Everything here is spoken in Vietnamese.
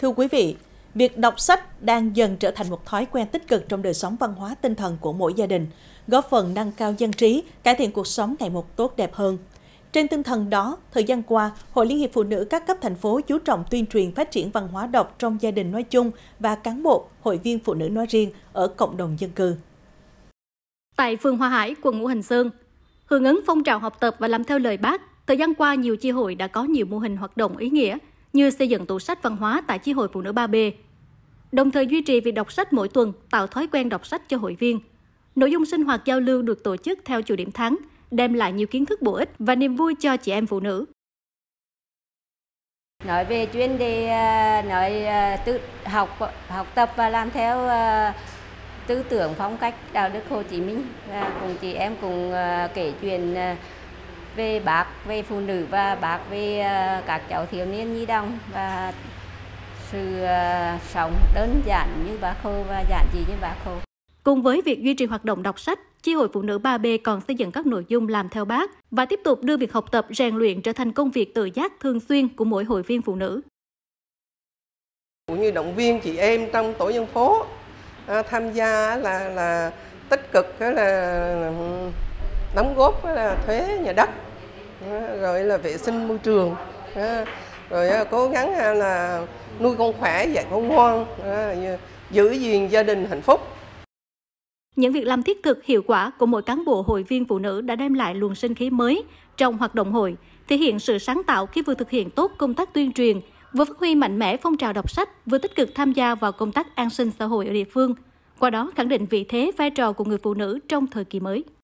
Thưa quý vị, việc đọc sách đang dần trở thành một thói quen tích cực trong đời sống văn hóa tinh thần của mỗi gia đình, góp phần nâng cao dân trí, cải thiện cuộc sống ngày một tốt đẹp hơn. Trên tinh thần đó, thời gian qua, Hội Liên hiệp Phụ nữ các cấp thành phố chú trọng tuyên truyền phát triển văn hóa đọc trong gia đình nói chung và cán bộ, hội viên phụ nữ nói riêng ở cộng đồng dân cư. Tại phường Hòa Hải, quận Ngũ Hành Sơn, hưởng ứng phong trào học tập và làm theo lời bác, thời gian qua nhiều chi hội đã có nhiều mô hình hoạt động ý nghĩa như xây dựng tủ sách văn hóa tại chi hội phụ nữ 3B. Đồng thời duy trì việc đọc sách mỗi tuần, tạo thói quen đọc sách cho hội viên. Nội dung sinh hoạt giao lưu được tổ chức theo chủ điểm tháng, đem lại nhiều kiến thức bổ ích và niềm vui cho chị em phụ nữ. Nói về chuyên đề à, nói à, tự học học tập và làm theo à, tư tưởng phong cách đạo đức Hồ Chí Minh cùng chị em cùng kể chuyện về bác về phụ nữ và bác về ờ, các cháu thiếu niên nhi đồng và sự ờ, sống đơn giản như bà Hồ và giản dị như bà Hồ. Cùng với việc duy trì hoạt động đọc sách, Chi hội Phụ nữ 3B còn xây dựng các nội dung làm theo bác và tiếp tục đưa việc học tập rèn luyện trở thành công việc tự giác thường xuyên của mỗi hội viên phụ nữ. Cũng như động viên chị em trong tổ dân phố à, tham gia là là tích cực là ừ, đóng góp là thuế nhà đất rồi là vệ sinh môi trường rồi à, cố gắng à, là nuôi con khỏe dạy con ngoan giữ gìn gia đình hạnh phúc những việc làm thiết thực hiệu quả của mỗi cán bộ hội viên phụ nữ đã đem lại luồng sinh khí mới trong hoạt động hội thể hiện sự sáng tạo khi vừa thực hiện tốt công tác tuyên truyền vừa phát huy mạnh mẽ phong trào đọc sách vừa tích cực tham gia vào công tác an sinh xã hội ở địa phương qua đó khẳng định vị thế vai trò của người phụ nữ trong thời kỳ mới